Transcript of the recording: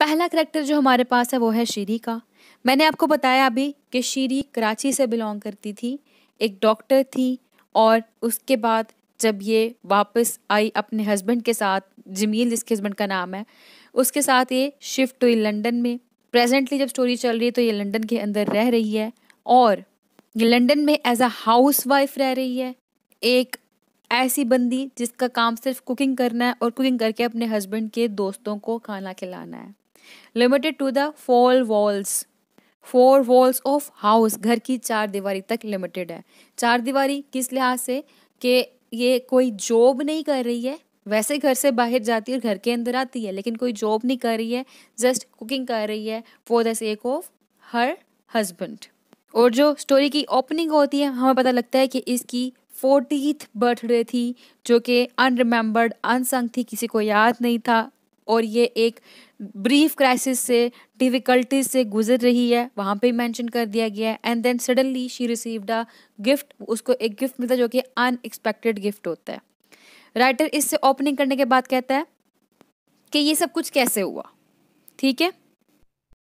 पहला करेक्टर जो हमारे पास है वो है शीरी का मैंने आपको बताया अभी कि शीरी कराची से बिलोंग करती थी एक डॉक्टर थी और उसके बाद जब ये वापस आई अपने हस्बैंड के साथ जमील जिसके हस्बैंड का नाम है उसके साथ ये शिफ्ट हुई लंदन में प्रेजेंटली जब स्टोरी चल रही है तो ये लंदन के अंदर रह रही है और ये लंदन में एज अ हाउस वाइफ रह रही है एक ऐसी बंदी जिसका काम सिर्फ कुकिंग करना है और कुकिंग करके अपने हस्बैंड के दोस्तों को खाना खिलाना है limited to the four walls four walls of house घर की चार दीवारी तक लिमिटेड है चार दीवारी किस लिहाज से कि ये कोई जॉब नहीं कर रही है वैसे घर से बाहर जाती है और घर के अंदर आती है लेकिन कोई जॉब नहीं कर रही है जस्ट कुकिंग कर रही है for the sake of her husband और जो स्टोरी की ओपनिंग होती है हमें पता लगता है कि इसकी फोर्टीथ बर्थडे थी जो कि अनरिमेम्बर्ड अनसंग थी किसी को याद नहीं था और ये एक ब्रीफ क्राइसिस से डिफ़िकल्टीज से गुजर रही है वहाँ पे मेंशन कर दिया गया है and then suddenly she received a gift उसको एक गिफ्ट मिलता है जो कि अनएक्सपेक्टेड गिफ्ट होता है राइटर इससे ओपनिंग करने के बाद कहता है कि ये सब कुछ कैसे हुआ ठीक है